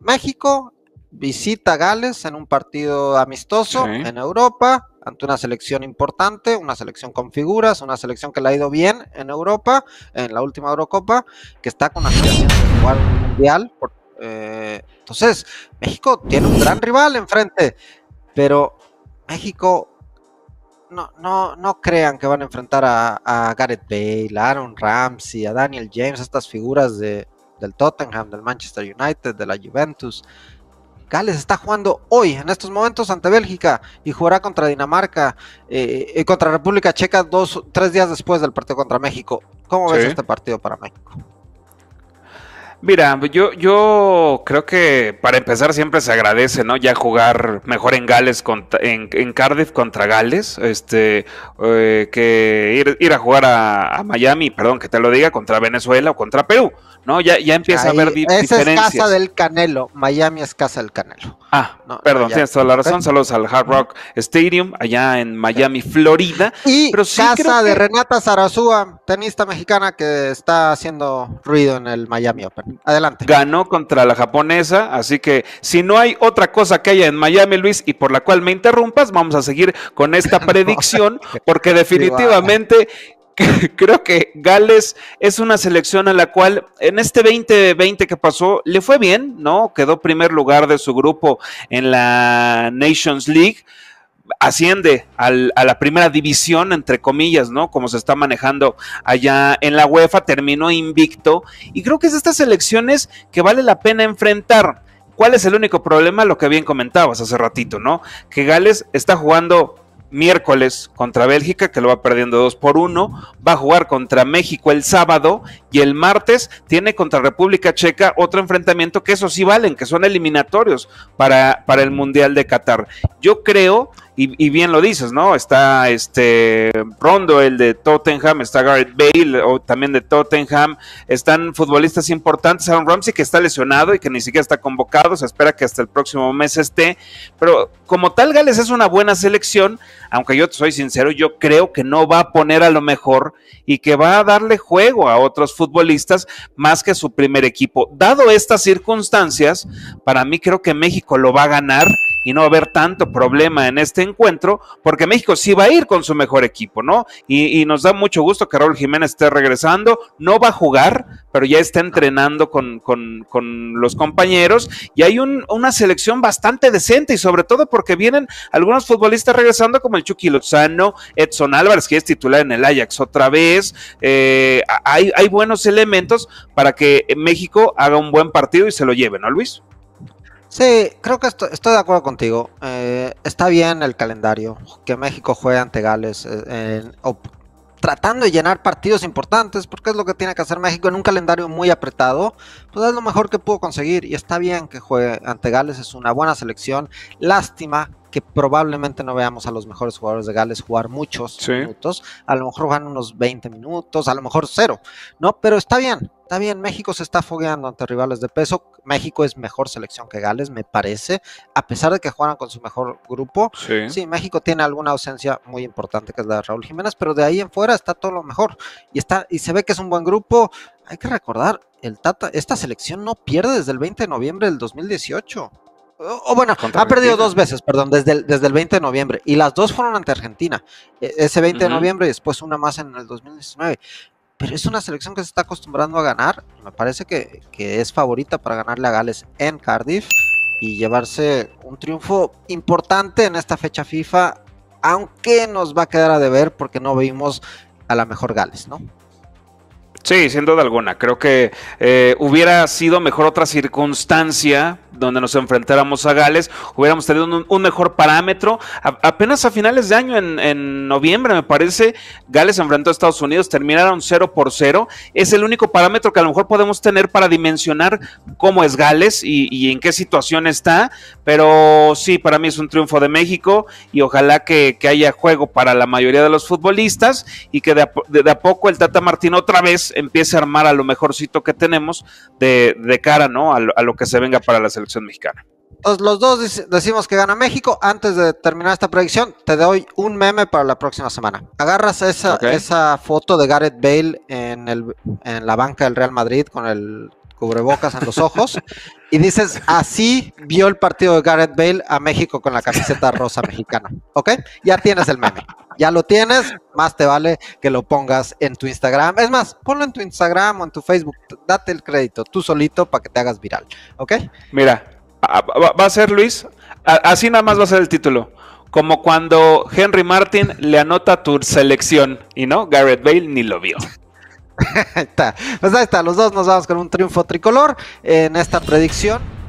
México visita a Gales en un partido amistoso en Europa ante una selección importante, una selección con figuras, una selección que le ha ido bien en Europa, en la última Eurocopa, que está con una de igual mundial. Eh, entonces, México tiene un gran rival enfrente, pero México no, no, no crean que van a enfrentar a, Gareth Bale, a Aaron Ramsey, a Daniel James, estas figuras de, del Tottenham, del Manchester United, de la Juventus. Gales está jugando hoy, en estos momentos, ante Bélgica y jugará contra Dinamarca y eh, eh, contra República Checa dos, tres días después del partido contra México. ¿Cómo ves este partido para México? Mira, yo, yo creo que para empezar siempre se agradece, ¿no? Ya jugar mejor en Gales en, Cardiff contra Gales, este, eh, que ir, a jugar a, Miami, perdón que te lo diga, contra Venezuela o contra Perú, ¿no? Ya, ya empieza a haber diferencias. esa es casa del Canelo, Miami es casa del Canelo. Ah, no, perdón, tienes toda la razón. Saludos al Hard Rock Stadium allá en Miami, Florida. Y casa de Renata Zarazúa, tenista mexicana que está haciendo ruido en el Miami Open. Adelante. Ganó contra la japonesa, así que si no hay otra cosa que haya en Miami, Luis, y por la cual me interrumpas, vamos a seguir con esta predicción, porque definitivamente creo que Gales es una selección a la cual en este 2020 que pasó le fue bien, ¿no? Quedó primer lugar de su grupo en la Nations League asciende a la primera división, entre comillas, ¿no? Como se está manejando allá en la UEFA, terminó invicto. Y creo que es de estas selecciones que vale la pena enfrentar. ¿Cuál es el único problema? Lo que bien comentabas hace ratito, ¿no? Que Gales está jugando miércoles contra Bélgica, que lo va perdiendo dos por uno, va a jugar contra México el sábado y el martes tiene contra República Checa otro enfrentamiento que eso sí valen, que son eliminatorios para, para el Mundial de Qatar. Yo creo y, bien lo dices, ¿no? Está este Rondo, el de Tottenham, está Garrett Bale, o también de Tottenham. Están futbolistas importantes, Aaron Ramsey que está lesionado y que ni siquiera está convocado, se espera que hasta el próximo mes esté. Pero como tal, Gales es una buena selección, aunque yo soy sincero, yo creo que no va a poner a lo mejor y que va a darle juego a otros futbolistas más que su primer equipo. Dado estas circunstancias, para mí creo que México lo va a ganar y no va a haber tanto problema en este encuentro, porque México sí va a ir con su mejor equipo, ¿no? Y, nos da mucho gusto que Raúl Jiménez esté regresando, no va a jugar, pero ya está entrenando con, con los compañeros y hay una selección bastante decente y sobre todo porque vienen algunos futbolistas regresando como el Chucky Lozano, Edson Álvarez, que es titular en el Ajax otra vez, eh, hay, hay buenos elementos para que México haga un buen partido y se lo lleve, ¿no, Luis? Sí, creo que estoy, de acuerdo contigo. Eh, está bien el calendario, que México juegue ante Gales, eh, tratando de llenar partidos importantes, porque es lo que tiene que hacer México en un calendario muy apretado, pues es lo mejor que pudo conseguir y está bien que juegue ante Gales, es una buena selección. Lástima que probablemente no veamos a los mejores jugadores de Gales jugar muchos minutos, a lo mejor van unos 20 minutos, a lo mejor cero, ¿no? Pero está bien, Está bien, México se está fogueando ante rivales de peso. México es mejor selección que Gales, me parece. A pesar de que juegan con su mejor grupo. Sí. México tiene alguna ausencia muy importante que es la de Raúl Jiménez, pero de ahí en fuera está todo lo mejor. Y está, y se ve que es un buen grupo. Hay que recordar, el Tata, esta selección no pierde desde el 20 de noviembre del 2018. O, bueno, ha perdido dos veces, perdón, desde el, desde 20 de noviembre. Y las dos fueron ante Argentina. E, ese 20 de noviembre y después una más en el 2019 pero es una selección que se está acostumbrando a ganar. me parece que, es favorita para ganarle a Gales en Cardiff y llevarse un triunfo importante en esta fecha FIFA, aunque nos va a quedar a deber porque no vimos a la mejor Gales, ¿no? Sí, sin duda alguna. Creo que eh, hubiera sido mejor otra circunstancia donde nos enfrentáramos a Gales, hubiéramos tenido un, mejor parámetro. apenas a finales de año, en, noviembre, me parece, Gales enfrentó a Estados Unidos, terminaron 0 por 0. Es el único parámetro que a lo mejor podemos tener para dimensionar cómo es Gales y, en qué situación está. Pero sí, para mí es un triunfo de México y ojalá que, haya juego para la mayoría de los futbolistas y que de a, poco el Tata Martín otra vez empiece a armar a lo mejorcito que tenemos de, cara ¿no? a, a lo que se venga para la selección mexicana. los dos decimos que gana México. Antes de terminar esta predicción, te doy un meme para la próxima semana. Agarras esa, esa foto de Gareth Bale en, en la banca del Real Madrid con el cubrebocas en los ojos y dices, así vio el partido de Gareth Bale a México con la camiseta rosa mexicana. ¿Ok? Ya tienes el meme ya lo tienes, más te vale que lo pongas en tu Instagram. Es más, ponlo en tu Instagram o en tu Facebook, date el crédito tú solito para que te hagas viral, ¿ok? Mira, va a ser Luis, así nada más va a ser el título. Como cuando Henry Martin le anota tu selección y no, Garrett Bale ni lo vio. está. Pues ahí está, los dos nos vamos con un triunfo tricolor en esta predicción.